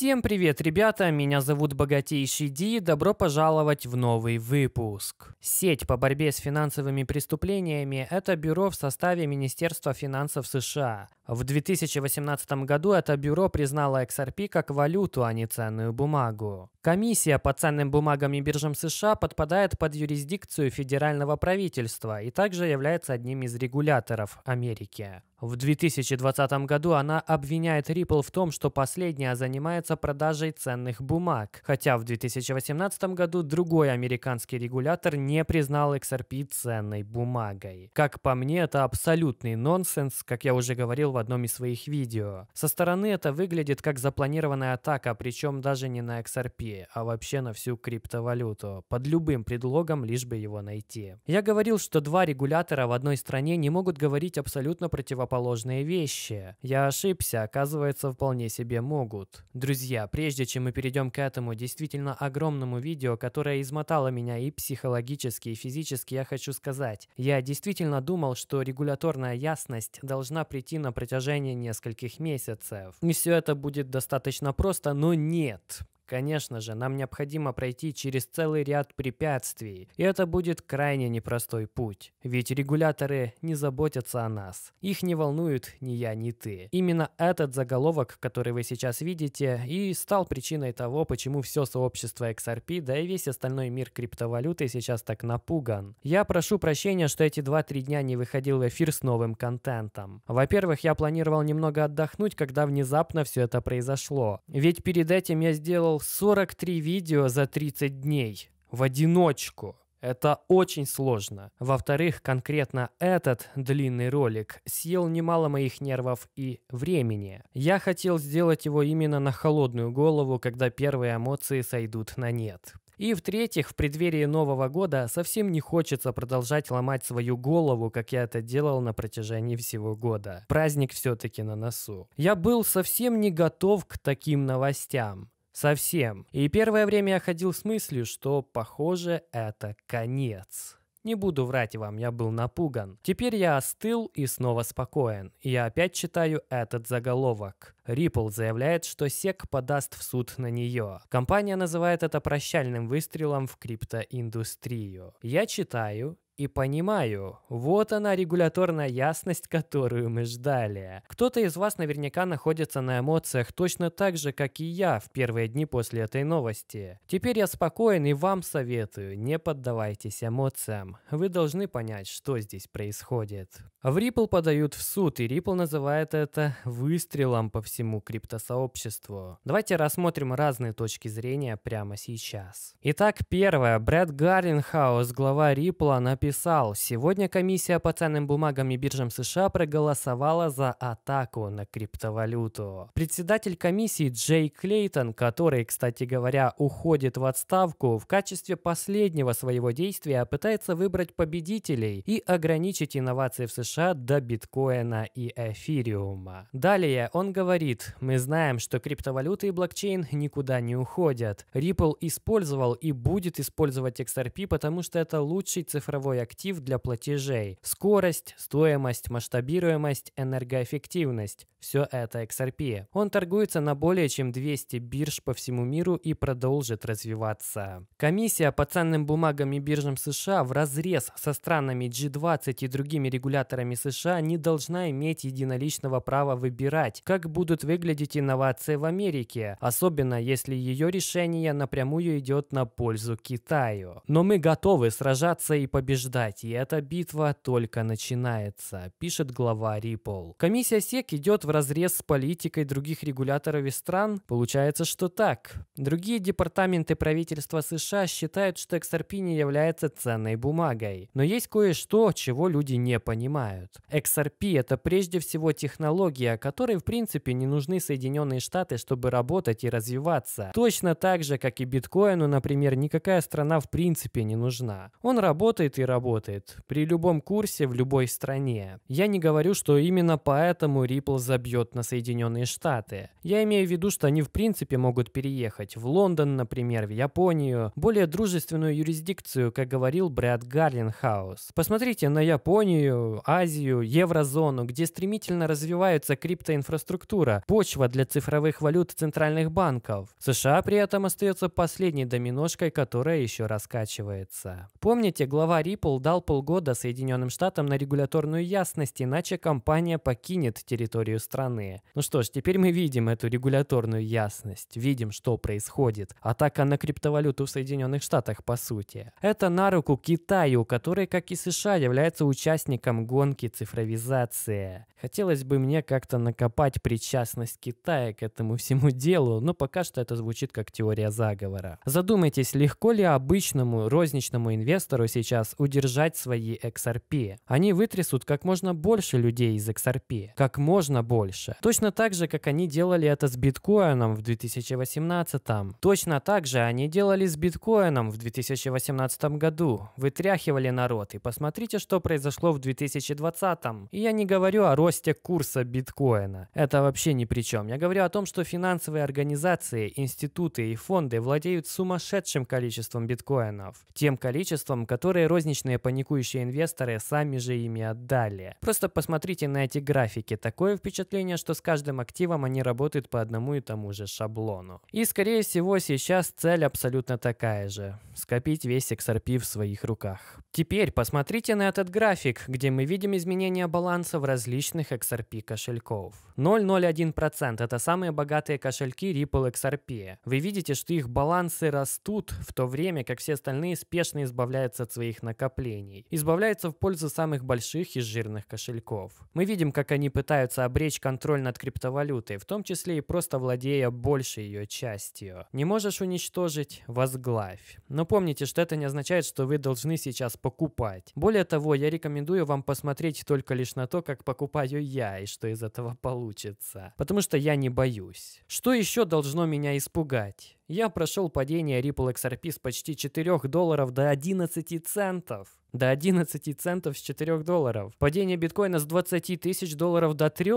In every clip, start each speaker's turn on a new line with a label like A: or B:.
A: Всем привет, ребята! Меня зовут Богатейший Ди. Добро пожаловать в новый выпуск. Сеть по борьбе с финансовыми преступлениями – это бюро в составе Министерства финансов США. В 2018 году это бюро признало XRP как валюту, а не ценную бумагу. Комиссия по ценным бумагам и биржам США подпадает под юрисдикцию федерального правительства и также является одним из регуляторов Америки. В 2020 году она обвиняет Ripple в том, что последняя занимается продажей ценных бумаг, хотя в 2018 году другой американский регулятор не признал XRP ценной бумагой. Как по мне, это абсолютный нонсенс, как я уже говорил в одном из своих видео. Со стороны это выглядит как запланированная атака, причем даже не на XRP, а вообще на всю криптовалюту, под любым предлогом, лишь бы его найти. Я говорил, что два регулятора в одной стране не могут говорить абсолютно противоположно противоположные вещи. Я ошибся, оказывается, вполне себе могут. Друзья, прежде чем мы перейдем к этому действительно огромному видео, которое измотало меня и психологически, и физически, я хочу сказать, я действительно думал, что регуляторная ясность должна прийти на протяжении нескольких месяцев. И все это будет достаточно просто, но нет. Конечно же, нам необходимо пройти через целый ряд препятствий, и это будет крайне непростой путь. Ведь регуляторы не заботятся о нас. Их не волнуют ни я, ни ты. Именно этот заголовок, который вы сейчас видите, и стал причиной того, почему все сообщество XRP, да и весь остальной мир криптовалюты сейчас так напуган. Я прошу прощения, что эти 2-3 дня не выходил в эфир с новым контентом. Во-первых, я планировал немного отдохнуть, когда внезапно все это произошло. Ведь перед этим я сделал 43 видео за 30 дней в одиночку. Это очень сложно. Во-вторых, конкретно этот длинный ролик съел немало моих нервов и времени. Я хотел сделать его именно на холодную голову, когда первые эмоции сойдут на нет. И в-третьих, в преддверии Нового года совсем не хочется продолжать ломать свою голову, как я это делал на протяжении всего года. Праздник все-таки на носу. Я был совсем не готов к таким новостям. Совсем. И первое время я ходил с мыслью, что, похоже, это конец. Не буду врать вам, я был напуган. Теперь я остыл и снова спокоен. я опять читаю этот заголовок. Ripple заявляет, что SEC подаст в суд на нее. Компания называет это прощальным выстрелом в криптоиндустрию. Я читаю и понимаю, вот она регуляторная ясность, которую мы ждали. Кто-то из вас наверняка находится на эмоциях точно так же, как и я в первые дни после этой новости. Теперь я спокоен и вам советую, не поддавайтесь эмоциям. Вы должны понять, что здесь происходит. В Ripple подают в суд, и Ripple называет это выстрелом по всему криптосообществу. Давайте рассмотрим разные точки зрения прямо сейчас. Итак, первое. Брэд Гарлинхаус, глава Ripple, написал писал, сегодня комиссия по ценным бумагам и биржам США проголосовала за атаку на криптовалюту. Председатель комиссии Джей Клейтон, который, кстати говоря, уходит в отставку, в качестве последнего своего действия пытается выбрать победителей и ограничить инновации в США до биткоина и эфириума. Далее он говорит, мы знаем, что криптовалюты и блокчейн никуда не уходят. Ripple использовал и будет использовать XRP, потому что это лучший цифровой актив для платежей. Скорость, стоимость, масштабируемость, энергоэффективность – все это XRP. Он торгуется на более чем 200 бирж по всему миру и продолжит развиваться. Комиссия по ценным бумагам и биржам США в разрез со странами G20 и другими регуляторами США не должна иметь единоличного права выбирать, как будут выглядеть инновации в Америке, особенно если ее решение напрямую идет на пользу Китаю. Но мы готовы сражаться и побеждать побеждать, и эта битва только начинается, пишет глава Ripple. Комиссия SEC идет в разрез с политикой других регуляторов и стран? Получается, что так. Другие департаменты правительства США считают, что XRP не является ценной бумагой. Но есть кое-что, чего люди не понимают. XRP – это прежде всего технология, которой в принципе не нужны Соединенные Штаты, чтобы работать и развиваться. Точно так же, как и биткоину, например, никакая страна в принципе не нужна. Он работает и работает. При любом курсе в любой стране. Я не говорю, что именно поэтому Ripple забьет на Соединенные Штаты. Я имею в виду, что они в принципе могут переехать в Лондон, например, в Японию, более дружественную юрисдикцию, как говорил Брэд Гарленхаус. Посмотрите на Японию, Азию, еврозону, где стремительно развивается криптоинфраструктура, почва для цифровых валют центральных банков. США при этом остается последней доминошкой, которая еще раскачивается. Помните, глава Ripple Ripple дал полгода Соединенным Штатам на регуляторную ясность, иначе компания покинет территорию страны. Ну что ж, теперь мы видим эту регуляторную ясность, видим, что происходит. Атака на криптовалюту в Соединенных Штатах, по сути. Это на руку Китаю, который, как и США, является участником гонки цифровизации. Хотелось бы мне как-то накопать причастность Китая к этому всему делу, но пока что это звучит как теория заговора. Задумайтесь, легко ли обычному розничному инвестору сейчас удерживать удержать свои XRP. Они вытрясут как можно больше людей из XRP. Как можно больше. Точно так же, как они делали это с биткоином в 2018. м Точно так же они делали с биткоином в 2018 году. Вытряхивали народ. И посмотрите, что произошло в 2020. м И я не говорю о росте курса биткоина. Это вообще ни при чем. Я говорю о том, что финансовые организации, институты и фонды владеют сумасшедшим количеством биткоинов. Тем количеством, которое розничные Обычные паникующие инвесторы сами же ими отдали. Просто посмотрите на эти графики. Такое впечатление, что с каждым активом они работают по одному и тому же шаблону. И скорее всего сейчас цель абсолютно такая же. Скопить весь XRP в своих руках. Теперь посмотрите на этот график, где мы видим изменения баланса в различных XRP кошельков. 0,01% это самые богатые кошельки Ripple XRP. Вы видите, что их балансы растут, в то время как все остальные спешно избавляются от своих накоплений накоплений, избавляется в пользу самых больших и жирных кошельков. Мы видим, как они пытаются обречь контроль над криптовалютой, в том числе и просто владея большей ее частью. Не можешь уничтожить – возглавь. Но помните, что это не означает, что вы должны сейчас покупать. Более того, я рекомендую вам посмотреть только лишь на то, как покупаю я и что из этого получится. Потому что я не боюсь. Что еще должно меня испугать? я прошел падение Ripple XRP с почти 4 долларов до 11 центов до 11 центов с 4 долларов. Падение биткоина с 20 тысяч долларов до 3.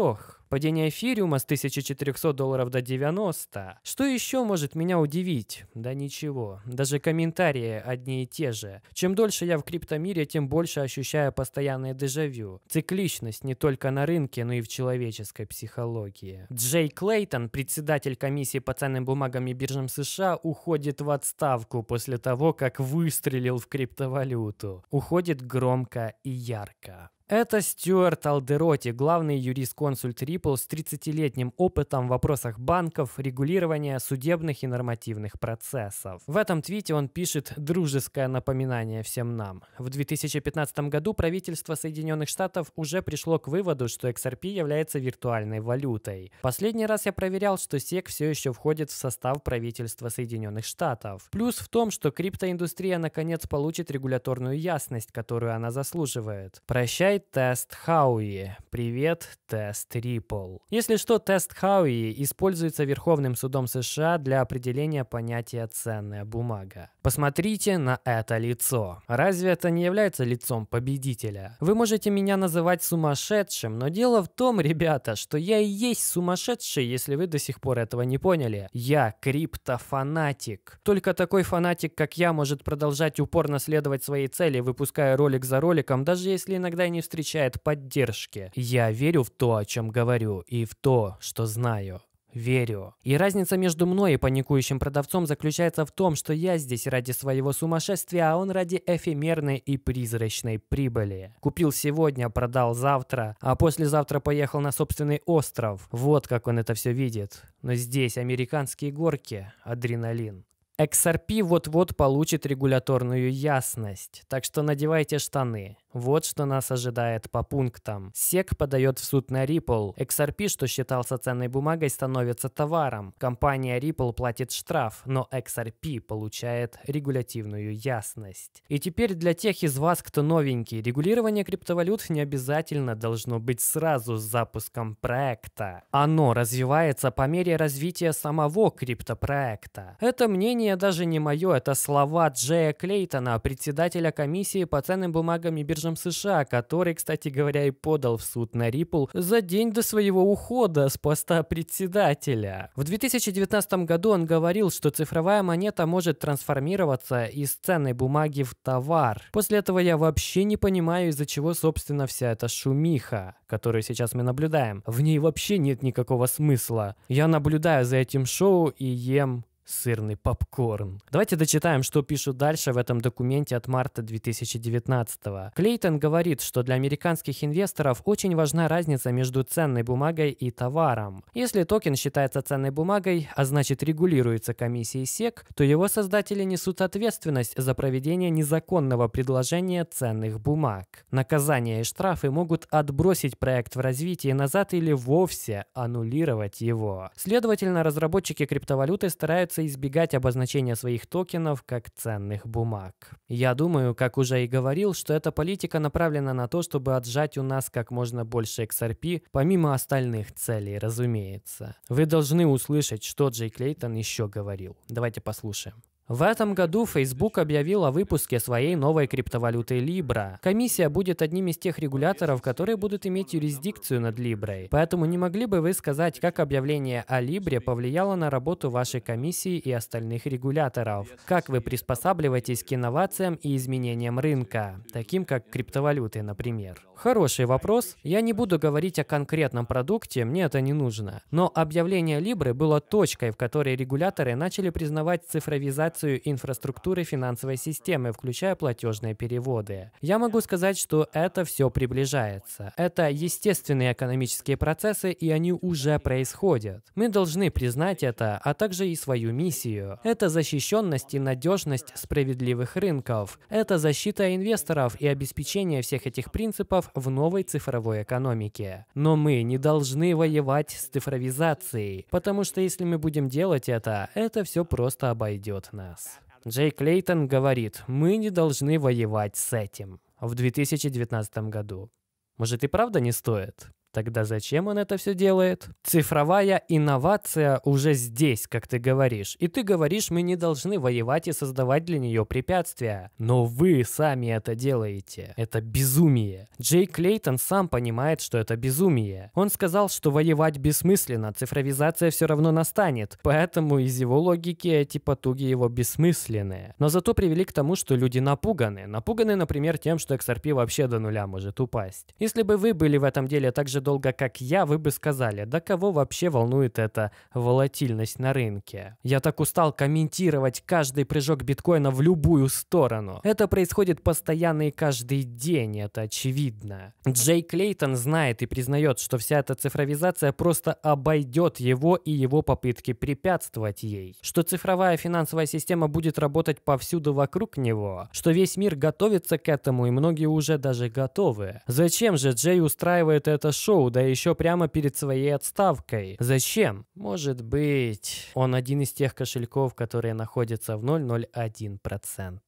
A: Падение эфириума с 1400 долларов до 90. Что еще может меня удивить? Да ничего. Даже комментарии одни и те же. Чем дольше я в криптомире, тем больше ощущаю постоянное дежавю. Цикличность не только на рынке, но и в человеческой психологии. Джей Клейтон, председатель комиссии по ценным бумагам и биржам США, уходит в отставку после того, как выстрелил в криптовалюту. У уходит громко и ярко. Это Стюарт Алдероти, главный юрисконсульт Ripple с 30-летним опытом в вопросах банков, регулирования судебных и нормативных процессов. В этом твите он пишет дружеское напоминание всем нам. В 2015 году правительство Соединенных Штатов уже пришло к выводу, что XRP является виртуальной валютой. Последний раз я проверял, что SEC все еще входит в состав правительства Соединенных Штатов. Плюс в том, что криптоиндустрия наконец получит регуляторную ясность, которую она заслуживает. Прощай Давай тест Хауи. Привет, тест Ripple. Если что, тест Хауи используется Верховным судом США для определения понятия «ценная бумага». Посмотрите на это лицо. Разве это не является лицом победителя? Вы можете меня называть сумасшедшим, но дело в том, ребята, что я и есть сумасшедший, если вы до сих пор этого не поняли. Я криптофанатик. Только такой фанатик, как я, может продолжать упорно следовать своей цели, выпуская ролик за роликом, даже если иногда не встречает поддержки. Я верю в то, о чем говорю, и в то, что знаю. Верю. И разница между мной и паникующим продавцом заключается в том, что я здесь ради своего сумасшествия, а он ради эфемерной и призрачной прибыли. Купил сегодня, продал завтра, а послезавтра поехал на собственный остров. Вот как он это все видит. Но здесь американские горки, адреналин. XRP вот-вот получит регуляторную ясность, так что надевайте штаны. Вот что нас ожидает по пунктам. SEC подает в суд на Ripple. XRP, что считался ценной бумагой, становится товаром. Компания Ripple платит штраф, но XRP получает регулятивную ясность. И теперь для тех из вас, кто новенький, регулирование криптовалют не обязательно должно быть сразу с запуском проекта. Оно развивается по мере развития самого криптопроекта. Это мнение даже не мое, это слова Джея Клейтона, председателя комиссии по ценным бумагам и биржам биржам США, который, кстати говоря, и подал в суд на Ripple за день до своего ухода с поста председателя. В 2019 году он говорил, что цифровая монета может трансформироваться из ценной бумаги в товар. После этого я вообще не понимаю, из-за чего, собственно, вся эта шумиха, которую сейчас мы наблюдаем. В ней вообще нет никакого смысла. Я наблюдаю за этим шоу и ем сырный попкорн. Давайте дочитаем, что пишут дальше в этом документе от марта 2019 -го. Клейтон говорит, что для американских инвесторов очень важна разница между ценной бумагой и товаром. Если токен считается ценной бумагой, а значит регулируется комиссией SEC, то его создатели несут ответственность за проведение незаконного предложения ценных бумаг. Наказания и штрафы могут отбросить проект в развитии назад или вовсе аннулировать его. Следовательно, разработчики криптовалюты стараются старается избегать обозначения своих токенов как ценных бумаг. Я думаю, как уже и говорил, что эта политика направлена на то, чтобы отжать у нас как можно больше XRP, помимо остальных целей, разумеется. Вы должны услышать, что Джей Клейтон еще говорил. Давайте послушаем. В этом году Facebook объявил о выпуске своей новой криптовалюты Libra. Комиссия будет одним из тех регуляторов, которые будут иметь юрисдикцию над Libra. Поэтому не могли бы вы сказать, как объявление о Libra повлияло на работу вашей комиссии и остальных регуляторов? Как вы приспосабливаетесь к инновациям и изменениям рынка, таким как криптовалюты, например? Хороший вопрос. Я не буду говорить о конкретном продукте, мне это не нужно. Но объявление Libra было точкой, в которой регуляторы начали признавать цифровизацию модернизацию инфраструктуры финансовой системы, включая платежные переводы. Я могу сказать, что это все приближается. Это естественные экономические процессы, и они уже происходят. Мы должны признать это, а также и свою миссию. Это защищенность и надежность справедливых рынков. Это защита инвесторов и обеспечение всех этих принципов в новой цифровой экономике. Но мы не должны воевать с цифровизацией, потому что если мы будем делать это, это все просто обойдет нас нас. Джей Клейтон говорит, мы не должны воевать с этим в 2019 году. Может и правда не стоит? Тогда зачем он это все делает? Цифровая инновация уже здесь, как ты говоришь. И ты говоришь, мы не должны воевать и создавать для нее препятствия. Но вы сами это делаете. Это безумие. Джей Клейтон сам понимает, что это безумие. Он сказал, что воевать бессмысленно, цифровизация все равно настанет. Поэтому из его логики эти потуги его бессмысленные. Но зато привели к тому, что люди напуганы. Напуганы, например, тем, что XRP вообще до нуля может упасть. Если бы вы были в этом деле так же долго, как я, вы бы сказали, да кого вообще волнует эта волатильность на рынке? Я так устал комментировать каждый прыжок биткоина в любую сторону. Это происходит постоянно и каждый день, это очевидно. Джей Клейтон знает и признает, что вся эта цифровизация просто обойдет его и его попытки препятствовать ей. Что цифровая финансовая система будет работать повсюду вокруг него. Что весь мир готовится к этому и многие уже даже готовы. Зачем же Джей устраивает это шоу? шоу, да еще прямо перед своей отставкой. Зачем? Может быть, он один из тех кошельков, которые находятся в 0,01%.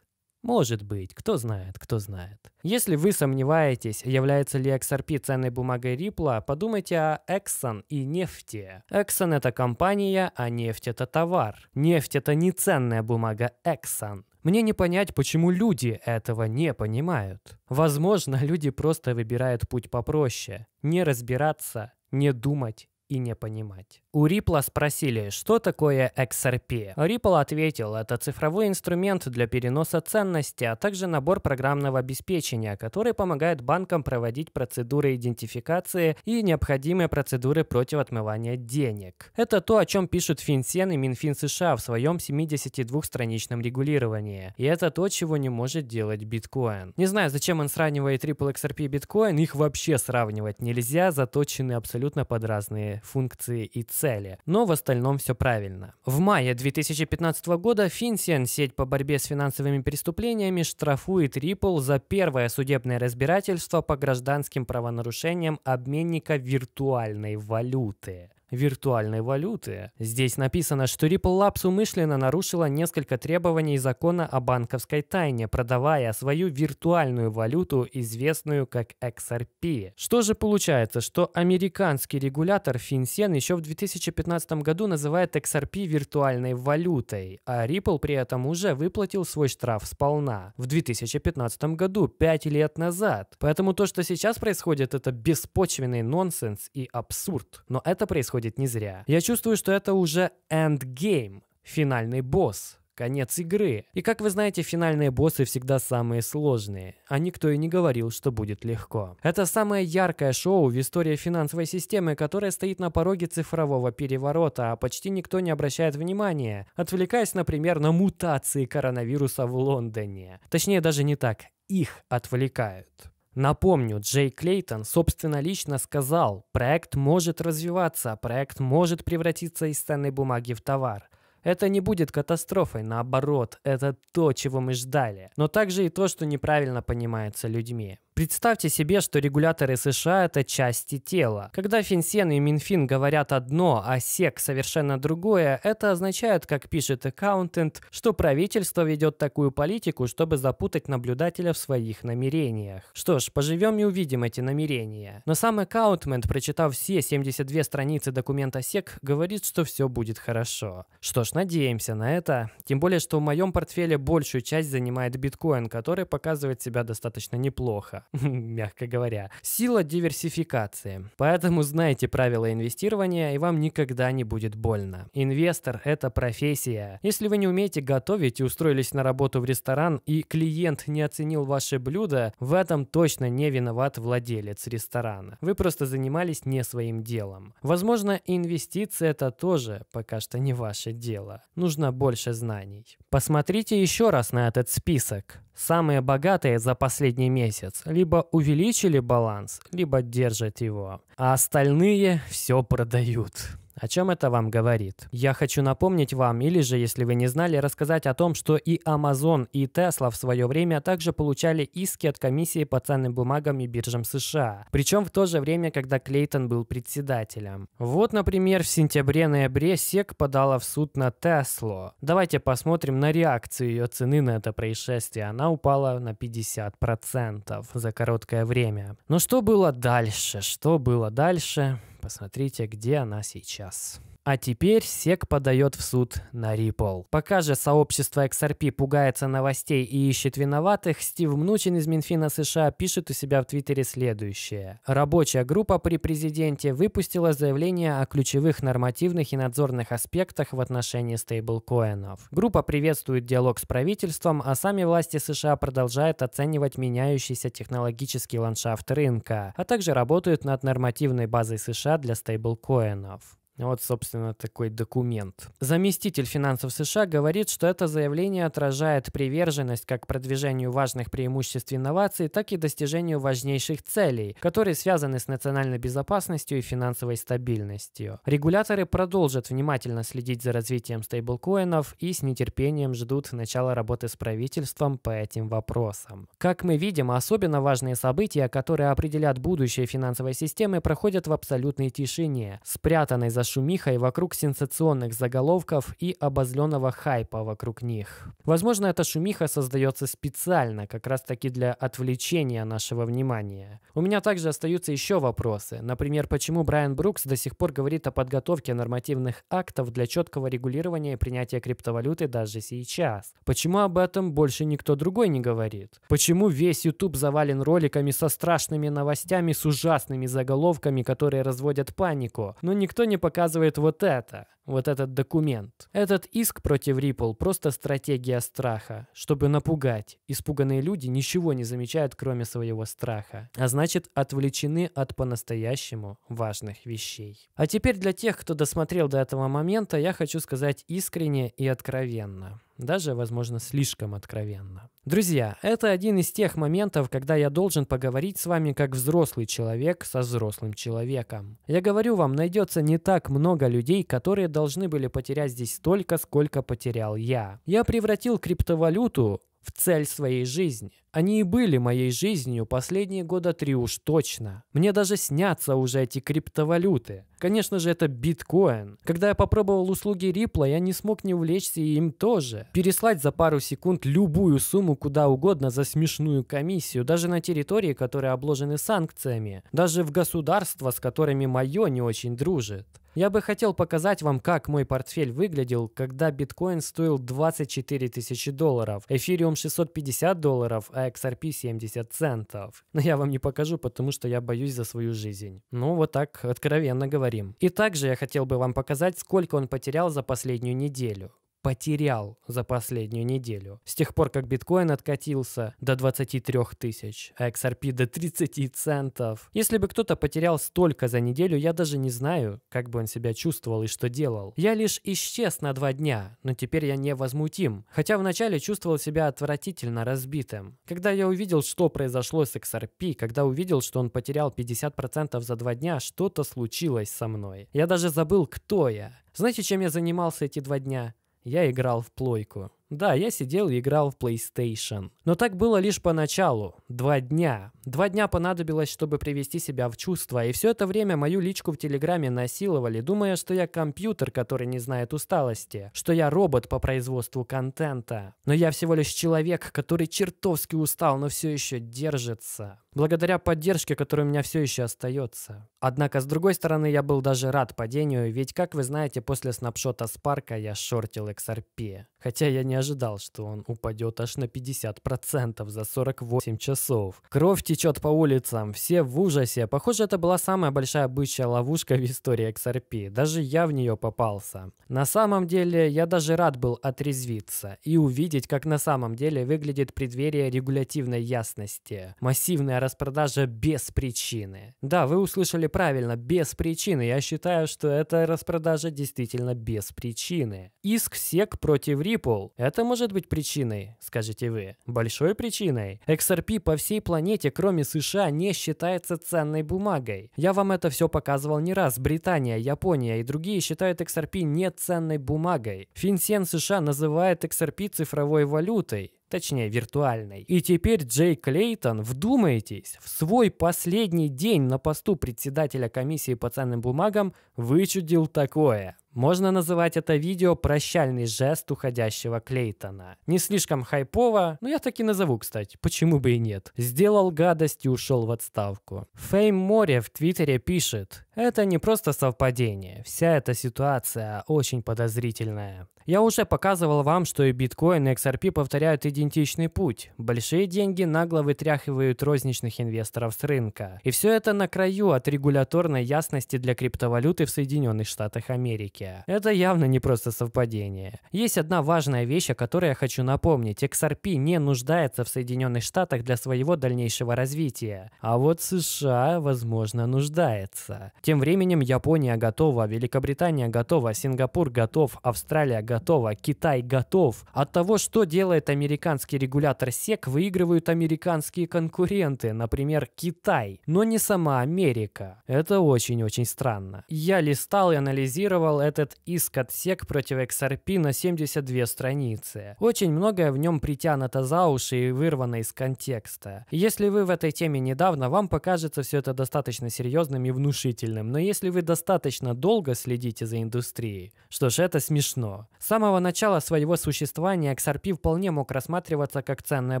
A: Может быть, кто знает, кто знает. Если вы сомневаетесь, является ли XRP ценной бумагой Ripple, подумайте о Exxon и нефти. Exxon это компания, а нефть это товар. Нефть это не ценная бумага Exxon. Мне не понять, почему люди этого не понимают. Возможно, люди просто выбирают путь попроще. Не разбираться, не думать, и не понимать. У Ripple спросили, что такое XRP. Ripple ответил, это цифровой инструмент для переноса ценности, а также набор программного обеспечения, который помогает банкам проводить процедуры идентификации и необходимые процедуры против отмывания денег. Это то, о чем пишут Финсен и Минфин США в своем 72-страничном регулировании. И это то, чего не может делать биткоин. Не знаю, зачем он сравнивает Ripple XRP и биткоин, их вообще сравнивать нельзя, заточены абсолютно под разные функции и цели. Но в остальном все правильно. В мае 2015 года Финсен, сеть по борьбе с финансовыми преступлениями, штрафует Ripple за первое судебное разбирательство по гражданским правонарушениям обменника виртуальной валюты виртуальной валюты. Здесь написано, что Ripple Labs умышленно нарушила несколько требований закона о банковской тайне, продавая свою виртуальную валюту, известную как XRP. Что же получается, что американский регулятор FinCEN еще в 2015 году называет XRP виртуальной валютой, а Ripple при этом уже выплатил свой штраф сполна в 2015 году, 5 лет назад. Поэтому то, что сейчас происходит, это беспочвенный нонсенс и абсурд. Но это происходит происходит не зря. Я чувствую, что это уже эндгейм, финальный босс, конец игры. И как вы знаете, финальные боссы всегда самые сложные, а никто и не говорил, что будет легко. Это самое яркое шоу в истории финансовой системы, которое стоит на пороге цифрового переворота, а почти никто не обращает внимания, отвлекаясь, например, на мутации коронавируса в Лондоне. Точнее, даже не так, их отвлекают. Напомню, Джей Клейтон собственно лично сказал, проект может развиваться, проект может превратиться из ценной бумаги в товар. Это не будет катастрофой, наоборот, это то, чего мы ждали, но также и то, что неправильно понимается людьми. Представьте себе, что регуляторы США – это части тела. Когда Финсен и Минфин говорят одно, а СЕК совершенно другое, это означает, как пишет аккаунтент, что правительство ведет такую политику, чтобы запутать наблюдателя в своих намерениях. Что ж, поживем и увидим эти намерения. Но сам аккаунтмент, прочитав все 72 страницы документа СЕК, говорит, что все будет хорошо. Что ж, надеемся на это. Тем более, что в моем портфеле большую часть занимает биткоин, который показывает себя достаточно неплохо. мягко говоря. Сила диверсификации. Поэтому знайте правила инвестирования, и вам никогда не будет больно. Инвестор – это профессия. Если вы не умеете готовить и устроились на работу в ресторан, и клиент не оценил ваше блюдо, в этом точно не виноват владелец ресторана. Вы просто занимались не своим делом. Возможно, инвестиции – это тоже пока что не ваше дело. Нужно больше знаний. Посмотрите еще раз на этот список. Самые богатые за последний месяц либо увеличили баланс, либо держат его, а остальные все продают. О чем это вам говорит? Я хочу напомнить вам, или же, если вы не знали, рассказать о том, что и Amazon, и Tesla в свое время также получали иски от комиссии по ценным бумагам и биржам США. Причем в то же время, когда Клейтон был председателем. Вот, например, в сентябре-ноябре СЕК подала в суд на Tesla. Давайте посмотрим на реакцию ее цены на это происшествие. Она упала на 50% за короткое время. Но что было дальше? Что было дальше? Посмотрите, где она сейчас. А теперь SEC подает в суд на Ripple. Пока же сообщество XRP пугается новостей и ищет виноватых, Стив Мнучин из Минфина США пишет у себя в Твиттере следующее. Рабочая группа при президенте выпустила заявление о ключевых нормативных и надзорных аспектах в отношении стейблкоинов. Группа приветствует диалог с правительством, а сами власти США продолжают оценивать меняющийся технологический ландшафт рынка, а также работают над нормативной базой США для стейблкоинов. Вот, собственно, такой документ. Заместитель финансов США говорит, что это заявление отражает приверженность как продвижению важных преимуществ инноваций, так и достижению важнейших целей, которые связаны с национальной безопасностью и финансовой стабильностью. Регуляторы продолжат внимательно следить за развитием стейблкоинов и с нетерпением ждут начала работы с правительством по этим вопросам. Как мы видим, особенно важные события, которые определят будущее финансовой системы, проходят в абсолютной тишине, спрятанной за шумихой вокруг сенсационных заголовков и обозленного хайпа вокруг них. Возможно, эта шумиха создается специально, как раз таки для отвлечения нашего внимания. У меня также остаются еще вопросы. Например, почему Брайан Брукс до сих пор говорит о подготовке нормативных актов для четкого регулирования и принятия криптовалюты даже сейчас? Почему об этом больше никто другой не говорит? Почему весь YouTube завален роликами со страшными новостями, с ужасными заголовками, которые разводят панику? Но никто не показывает показывает вот это вот этот документ. Этот иск против Ripple просто стратегия страха, чтобы напугать. Испуганные люди ничего не замечают, кроме своего страха, а значит отвлечены от по-настоящему важных вещей. А теперь для тех, кто досмотрел до этого момента, я хочу сказать искренне и откровенно даже, возможно, слишком откровенно. Друзья, это один из тех моментов, когда я должен поговорить с вами как взрослый человек со взрослым человеком. Я говорю вам, найдется не так много людей, которые должны должны были потерять здесь столько, сколько потерял я. Я превратил криптовалюту в цель своей жизни. Они и были моей жизнью последние года три уж точно. Мне даже снятся уже эти криптовалюты. Конечно же, это биткоин. Когда я попробовал услуги Ripple, я не смог не увлечься им тоже. Переслать за пару секунд любую сумму куда угодно за смешную комиссию, даже на территории, которые обложены санкциями, даже в государства, с которыми мое не очень дружит. Я бы хотел показать вам, как мой портфель выглядел, когда биткоин стоил 24 тысячи долларов, эфириум 650 долларов, XRP 70 центов. Но я вам не покажу, потому что я боюсь за свою жизнь. Ну, вот так откровенно говорим. И также я хотел бы вам показать, сколько он потерял за последнюю неделю потерял за последнюю неделю. С тех пор, как биткоин откатился до 23 тысяч, а XRP до 30 центов. Если бы кто-то потерял столько за неделю, я даже не знаю, как бы он себя чувствовал и что делал. Я лишь исчез на два дня, но теперь я невозмутим. Хотя вначале чувствовал себя отвратительно разбитым. Когда я увидел, что произошло с XRP, когда увидел, что он потерял 50% за два дня, что-то случилось со мной. Я даже забыл, кто я. Знаете, чем я занимался эти два дня? я играл в плойку. Да, я сидел и играл в PlayStation. Но так было лишь поначалу. Два дня. Два дня понадобилось, чтобы привести себя в чувство, и все это время мою личку в Телеграме насиловали, думая, что я компьютер, который не знает усталости, что я робот по производству контента. Но я всего лишь человек, который чертовски устал, но все еще держится. Благодаря поддержке, которая у меня все еще остается. Однако, с другой стороны, я был даже рад падению, ведь, как вы знаете, после снапшота Спарка я шортил XRP. Хотя я не ожидал, что он упадет аж на 50% за 48 часов. Кровь течет по улицам, все в ужасе. Похоже, это была самая большая бычья ловушка в истории XRP. Даже я в нее попался. На самом деле, я даже рад был отрезвиться и увидеть, как на самом деле выглядит преддверие регулятивной ясности. Массивная распродажа без причины. Да, вы услышали правильно, без причины. Я считаю, что эта распродажа действительно без причины. Иск SEC против Ripple – это может быть причиной, скажете вы. Большой причиной. XRP по всей планете, кроме США, не считается ценной бумагой. Я вам это все показывал не раз. Британия, Япония и другие считают XRP не ценной бумагой. Финсен США называет XRP цифровой валютой точнее виртуальной. И теперь Джей Клейтон, вдумайтесь, в свой последний день на посту председателя комиссии по ценным бумагам вычудил такое. Можно называть это видео прощальный жест уходящего Клейтона. Не слишком хайпово, но я так и назову, кстати. Почему бы и нет. Сделал гадость и ушел в отставку. Фейм Море в Твиттере пишет. Это не просто совпадение. Вся эта ситуация очень подозрительная. Я уже показывал вам, что и биткоин, и XRP повторяют идентичный путь. Большие деньги нагло вытряхивают розничных инвесторов с рынка. И все это на краю от регуляторной ясности для криптовалюты в Соединенных Штатах Америки. Nokia. Это явно не просто совпадение. Есть одна важная вещь, о которой я хочу напомнить. XRP не нуждается в Соединенных Штатах для своего дальнейшего развития. А вот США, возможно, нуждается. Тем временем Япония готова, Великобритания готова, Сингапур готов, Австралия готова, Китай готов. От того, что делает американский регулятор SEC, выигрывают американские конкуренты, например, Китай, но не сама Америка. Это очень-очень странно. Я листал и анализировал этот иск от СЕК против XRP на 72 страницы. Очень многое в нем притянуто за уши и вырвано из контекста. Если вы в этой теме недавно, вам покажется все это достаточно серьезным и внушительным, но если вы достаточно долго следите за индустрией, что ж, это смешно. С самого начала своего существования XRP вполне мог рассматриваться как ценная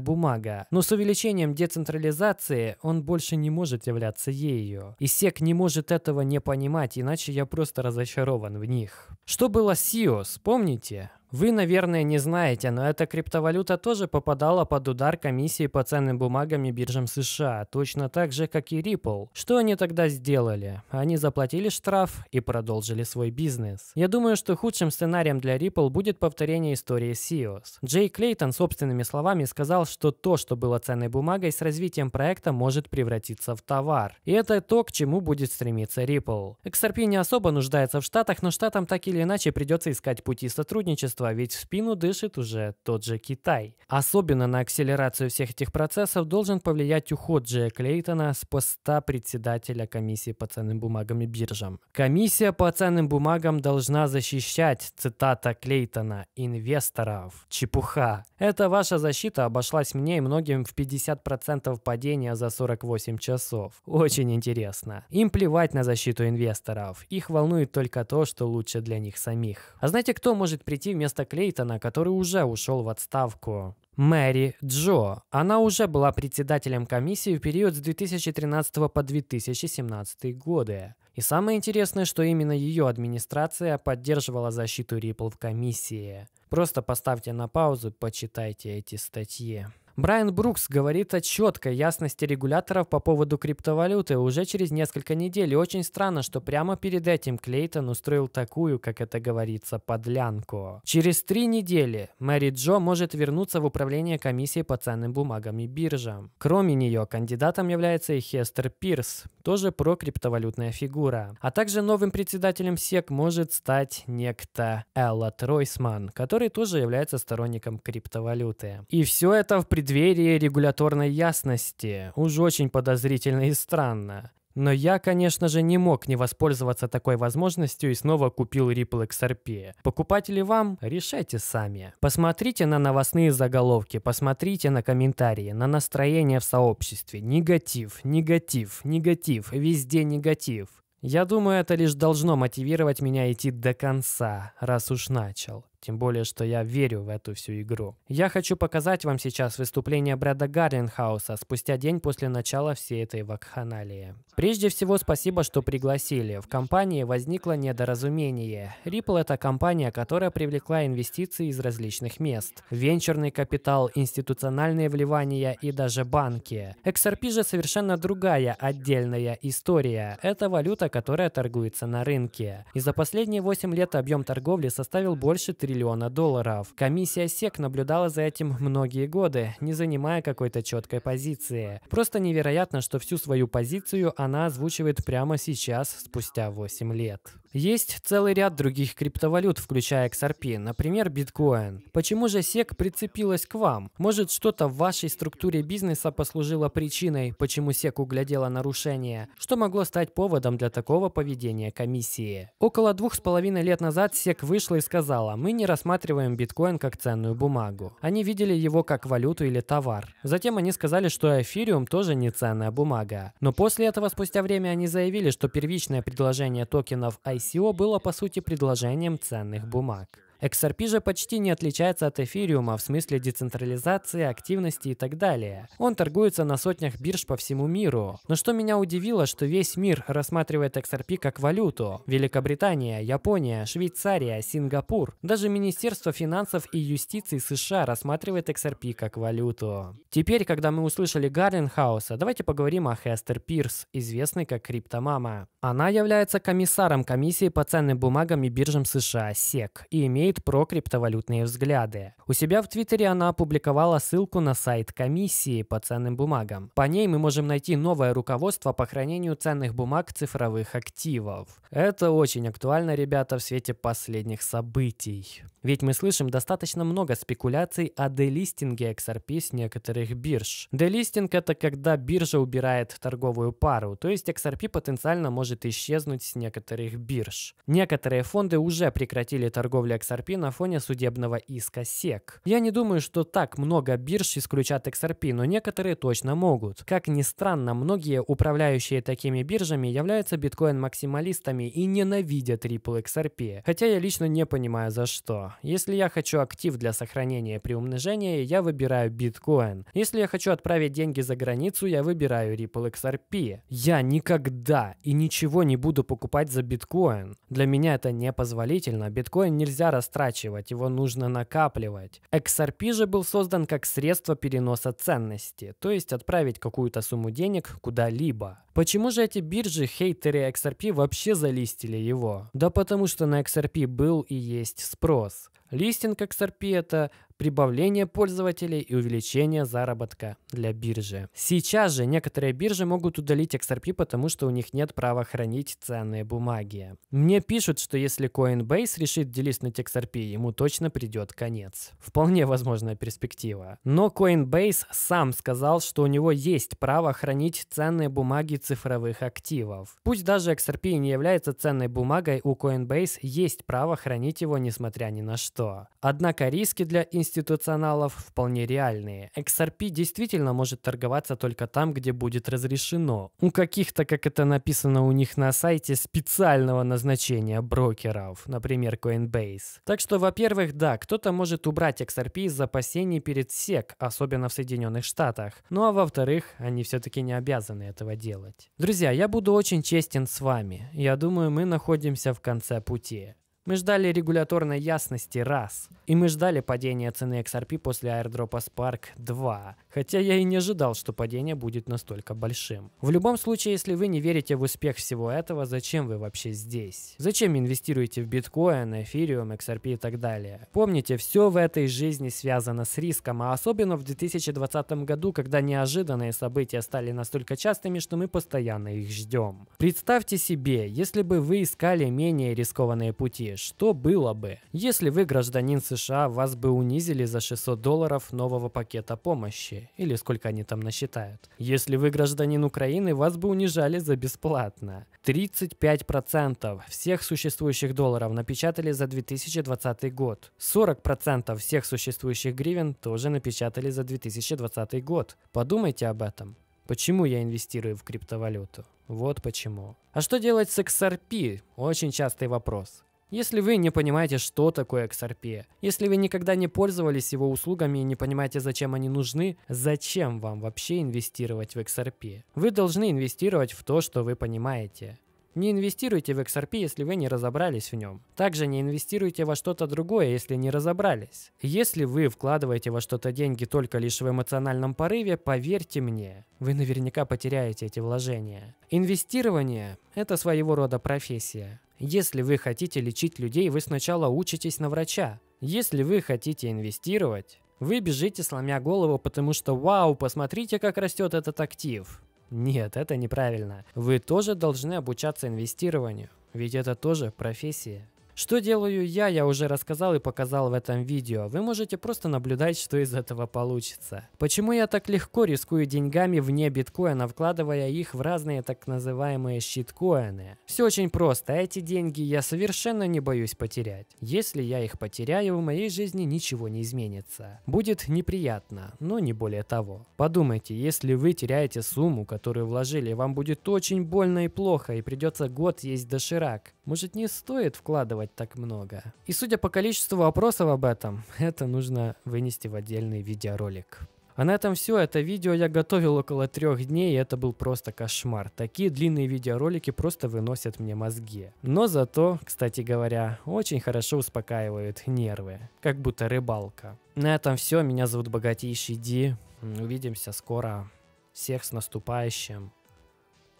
A: бумага, но с увеличением децентрализации он больше не может являться ею. И SEC не может этого не понимать, иначе я просто разочарован в ней них. Что было Сиос, помните? Вы, наверное, не знаете, но эта криптовалюта тоже попадала под удар комиссии по ценным бумагам и биржам США, точно так же, как и Ripple. Что они тогда сделали? Они заплатили штраф и продолжили свой бизнес. Я думаю, что худшим сценарием для Ripple будет повторение истории Sios. Джей Клейтон собственными словами сказал, что то, что было ценной бумагой, с развитием проекта может превратиться в товар. И это то, к чему будет стремиться Ripple. XRP не особо нуждается в Штатах, но Штатам так или иначе придется искать пути сотрудничества общества, ведь в спину дышит уже тот же Китай. Особенно на акселерацию всех этих процессов должен повлиять уход Джея Клейтона с поста председателя комиссии по ценным бумагам и биржам. Комиссия по ценным бумагам должна защищать, цитата Клейтона, инвесторов. Чепуха. Эта ваша защита обошлась мне и многим в 50% падения за 48 часов. Очень интересно. Им плевать на защиту инвесторов. Их волнует только то, что лучше для них самих. А знаете, кто может прийти вместо место Клейтона, который уже ушел в отставку. Мэри Джо. Она уже была председателем комиссии в период с 2013 по 2017 годы. И самое интересное, что именно ее администрация поддерживала защиту Ripple в комиссии. Просто поставьте на паузу, почитайте эти статьи. Брайан Брукс говорит о четкой ясности регуляторов по поводу криптовалюты уже через несколько недель, и очень странно, что прямо перед этим Клейтон устроил такую, как это говорится, подлянку. Через три недели Мэри Джо может вернуться в управление комиссией по ценным бумагам и биржам. Кроме нее, кандидатом является и Хестер Пирс, тоже про криптовалютная фигура. А также новым председателем СЕК может стать некто Элла Тройсман, который тоже является сторонником криптовалюты. И все это в принципе преддверии регуляторной ясности. Уж очень подозрительно и странно. Но я, конечно же, не мог не воспользоваться такой возможностью и снова купил Ripple XRP. Покупатели вам, решайте сами. Посмотрите на новостные заголовки, посмотрите на комментарии, на настроение в сообществе. Негатив, негатив, негатив, везде негатив. Я думаю, это лишь должно мотивировать меня идти до конца, раз уж начал. Тем более, что я верю в эту всю игру. Я хочу показать вам сейчас выступление Брэда Гарренхауса спустя день после начала всей этой вакханалии. Прежде всего, спасибо, что пригласили. В компании возникло недоразумение. Ripple — это компания, которая привлекла инвестиции из различных мест. Венчурный капитал, институциональные вливания и даже банки. XRP же совершенно другая, отдельная история. Это валюта, которая торгуется на рынке. И за последние 8 лет объем торговли составил больше 3 триллиона долларов. Комиссия СЕК наблюдала за этим многие годы, не занимая какой-то четкой позиции. Просто невероятно, что всю свою позицию она озвучивает прямо сейчас, спустя 8 лет. Есть целый ряд других криптовалют, включая XRP, например, биткоин. Почему же SEC прицепилась к вам? Может, что-то в вашей структуре бизнеса послужило причиной, почему SEC углядела нарушение? Что могло стать поводом для такого поведения комиссии? Около двух с половиной лет назад SEC вышла и сказала, мы не рассматриваем биткоин как ценную бумагу. Они видели его как валюту или товар. Затем они сказали, что эфириум тоже не ценная бумага. Но после этого спустя время они заявили, что первичное предложение токенов ICO ICO было по сути предложением ценных бумаг. XRP же почти не отличается от эфириума в смысле децентрализации, активности и так далее. Он торгуется на сотнях бирж по всему миру. Но что меня удивило, что весь мир рассматривает XRP как валюту. Великобритания, Япония, Швейцария, Сингапур. Даже Министерство финансов и юстиции США рассматривает XRP как валюту. Теперь, когда мы услышали Гарлинхауса, давайте поговорим о Хестер Пирс, известной как Криптомама. Она является комиссаром комиссии по ценным бумагам и биржам США, SEC и имеет имеет прокриптовалютные взгляды. У себя в Твиттере она опубликовала ссылку на сайт комиссии по ценным бумагам. По ней мы можем найти новое руководство по хранению ценных бумаг цифровых активов. Это очень актуально, ребята, в свете последних событий. Ведь мы слышим достаточно много спекуляций о делистинге XRP с некоторых бирж. Делистинг — это когда биржа убирает торговую пару, то есть XRP потенциально может исчезнуть с некоторых бирж. Некоторые фонды уже прекратили торговлю XRP XRP на фоне судебного иска SEC. Я не думаю, что так много бирж исключат XRP, но некоторые точно могут. Как ни странно, многие управляющие такими биржами являются биткоин-максималистами и ненавидят Ripple XRP. Хотя я лично не понимаю за что. Если я хочу актив для сохранения при умножении, я выбираю биткоин. Если я хочу отправить деньги за границу, я выбираю Ripple XRP. Я никогда и ничего не буду покупать за биткоин. Для меня это непозволительно. Биткоин нельзя растратить растрачивать, его нужно накапливать. XRP же был создан как средство переноса ценности, то есть отправить какую-то сумму денег куда-либо. Почему же эти биржи, хейтеры XRP вообще залистили его? Да потому что на XRP был и есть спрос. Листинг XRP – это прибавление пользователей и увеличение заработка для биржи. Сейчас же некоторые биржи могут удалить XRP, потому что у них нет права хранить ценные бумаги. Мне пишут, что если Coinbase решит делистнуть XRP, ему точно придет конец. Вполне возможная перспектива. Но Coinbase сам сказал, что у него есть право хранить ценные бумаги цифровых активов. Пусть даже XRP не является ценной бумагой, у Coinbase есть право хранить его несмотря ни на что. Однако риски для институтов институционалов вполне реальные. XRP действительно может торговаться только там, где будет разрешено. У каких-то, как это написано у них на сайте, специального назначения брокеров, например, Coinbase. Так что, во-первых, да, кто-то может убрать XRP из опасений перед SEC, особенно в Соединенных Штатах. Ну а во-вторых, они все-таки не обязаны этого делать. Друзья, я буду очень честен с вами. Я думаю, мы находимся в конце пути. Мы ждали регуляторной ясности раз, и мы ждали падения цены XRP после аирдропа Spark 2, хотя я и не ожидал, что падение будет настолько большим. В любом случае, если вы не верите в успех всего этого, зачем вы вообще здесь? Зачем инвестируете в биткоин, эфириум, XRP и так далее? Помните, все в этой жизни связано с риском, а особенно в 2020 году, когда неожиданные события стали настолько частыми, что мы постоянно их ждем. Представьте себе, если бы вы искали менее рискованные пути, что было бы? Если вы гражданин США, вас бы унизили за 600 долларов нового пакета помощи или сколько они там насчитают. Если вы гражданин Украины, вас бы унижали за бесплатно. 35% всех существующих долларов напечатали за 2020 год. 40% всех существующих гривен тоже напечатали за 2020 год. Подумайте об этом. Почему я инвестирую в криптовалюту? Вот почему. А что делать с XRP? Очень частый вопрос. Если вы не понимаете, что такое XRP, если вы никогда не пользовались его услугами и не понимаете, зачем они нужны, зачем вам вообще инвестировать в XRP? Вы должны инвестировать в то, что вы понимаете. Не инвестируйте в XRP, если вы не разобрались в нем. Также не инвестируйте во что-то другое, если не разобрались. Если вы вкладываете во что-то деньги только лишь в эмоциональном порыве, поверьте мне, вы наверняка потеряете эти вложения. Инвестирование – это своего рода профессия. Если вы хотите лечить людей, вы сначала учитесь на врача. Если вы хотите инвестировать, вы бежите сломя голову, потому что «Вау, посмотрите, как растет этот актив». Нет, это неправильно. Вы тоже должны обучаться инвестированию, ведь это тоже профессия. Что делаю я, я уже рассказал и показал в этом видео. Вы можете просто наблюдать, что из этого получится. Почему я так легко рискую деньгами вне биткоина, вкладывая их в разные так называемые щиткоины? Все очень просто. Эти деньги я совершенно не боюсь потерять. Если я их потеряю, в моей жизни ничего не изменится. Будет неприятно, но не более того. Подумайте, если вы теряете сумму, которую вложили, вам будет очень больно и плохо, и придется год есть доширак. Может, не стоит вкладывать так много? И судя по количеству вопросов об этом, это нужно вынести в отдельный видеоролик. А на этом все. Это видео я готовил около трех дней, и это был просто кошмар. Такие длинные видеоролики просто выносят мне мозги. Но зато, кстати говоря, очень хорошо успокаивают нервы. Как будто рыбалка. На этом все. Меня зовут Богатейший Ди. Увидимся скоро. Всех с наступающим.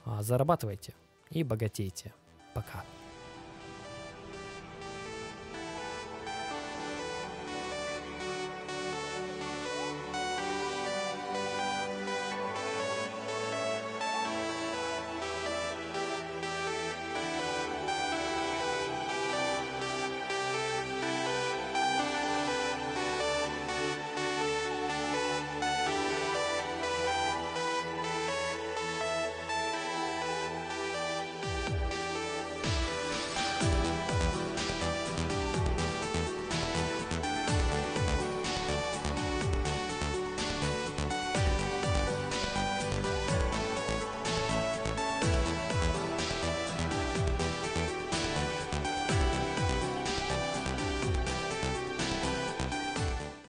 A: А, зарабатывайте и богатейте. Пока.